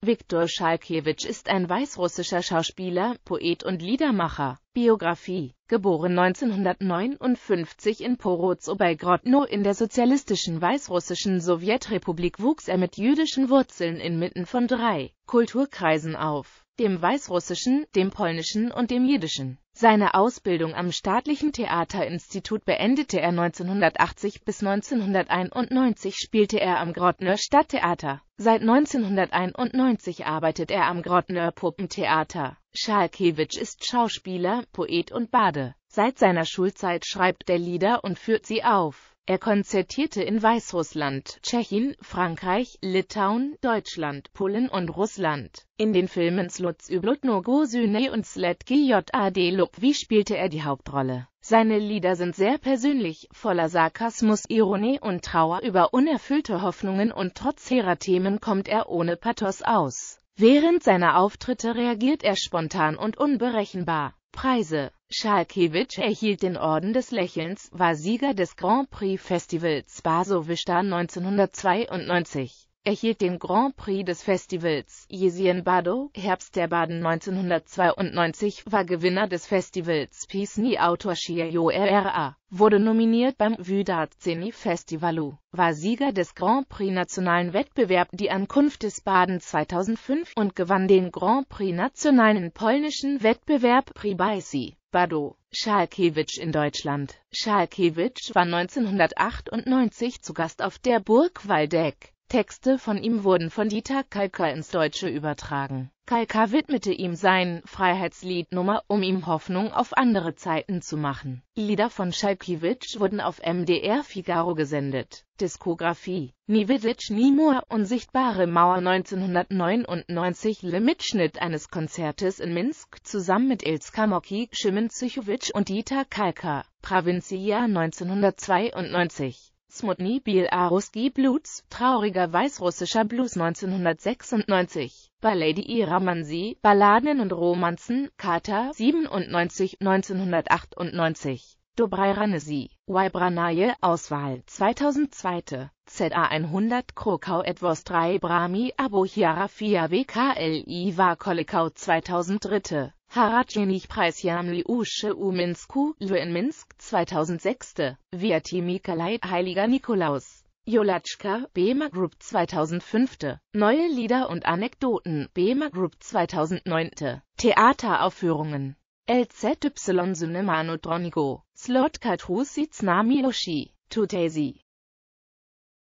Viktor Schalkiewicz ist ein weißrussischer Schauspieler, Poet und Liedermacher. Biografie Geboren 1959 in Porozh Grodno in der sozialistischen weißrussischen Sowjetrepublik wuchs er mit jüdischen Wurzeln inmitten von drei Kulturkreisen auf, dem weißrussischen, dem polnischen und dem jüdischen. Seine Ausbildung am Staatlichen Theaterinstitut beendete er 1980 bis 1991 spielte er am Grottner Stadttheater. Seit 1991 arbeitet er am Grottner Puppentheater. Schalkewitsch ist Schauspieler, Poet und Bade. Seit seiner Schulzeit schreibt er Lieder und führt sie auf. Er konzertierte in Weißrussland, Tschechien, Frankreich, Litauen, Deutschland, Polen und Russland. In den Filmen Slutz Ublutno Gosyne und Sletki J.A.D. Lubwi spielte er die Hauptrolle. Seine Lieder sind sehr persönlich, voller Sarkasmus, Ironie und Trauer über unerfüllte Hoffnungen und trotz herer Themen kommt er ohne Pathos aus. Während seiner Auftritte reagiert er spontan und unberechenbar. Preise. Schalkiewicz erhielt den Orden des Lächelns, war Sieger des Grand Prix Festivals Basowista 1992 erhielt den Grand Prix des Festivals. Jesien Bado, Herbst der Baden 1992, war Gewinner des Festivals Pisni Autorshiyo RRA, wurde nominiert beim Vydartseni Festivalu, war Sieger des Grand Prix Nationalen Wettbewerb Die Ankunft des Baden 2005 und gewann den Grand Prix Nationalen polnischen Wettbewerb Pribaisi. Bado, Schalkiewicz in Deutschland. Schalkiewicz war 1998 zu Gast auf der Burg Waldeck. Texte von ihm wurden von Dieter Kalka ins Deutsche übertragen. Kalka widmete ihm sein Freiheitslied Nummer, um ihm Hoffnung auf andere Zeiten zu machen. Lieder von Schalkiewicz wurden auf MDR Figaro gesendet. Diskografie Niewidlich Nimur Unsichtbare Mauer 1999 Le Mitschnitt eines Konzertes in Minsk zusammen mit Ilska Moki, Schimen Psychowitsch und Dieter Kalka, Provincia 1992 Smutny Biel Aruski Blues, trauriger weißrussischer Blues 1996, Ballady Iramansi, Balladen und Romanzen, Kata 97, 1998, Dobraj Ranesi, Wybranaje, Auswahl 2002, ZA 100 Krokau Etwas 3 Brami Abohiara 4 WKLI war 2003 Harajenich preis Usche u Minsku, in Minsk 2006. Viati Mikalai, Heiliger Nikolaus. Jolatschka, BEMA Group 2005. Neue Lieder und Anekdoten, BEMA Group 2009. Theateraufführungen. LZY Synemano Dronigo, Slotka Trusi Tsunami Yoshi, Tutesi.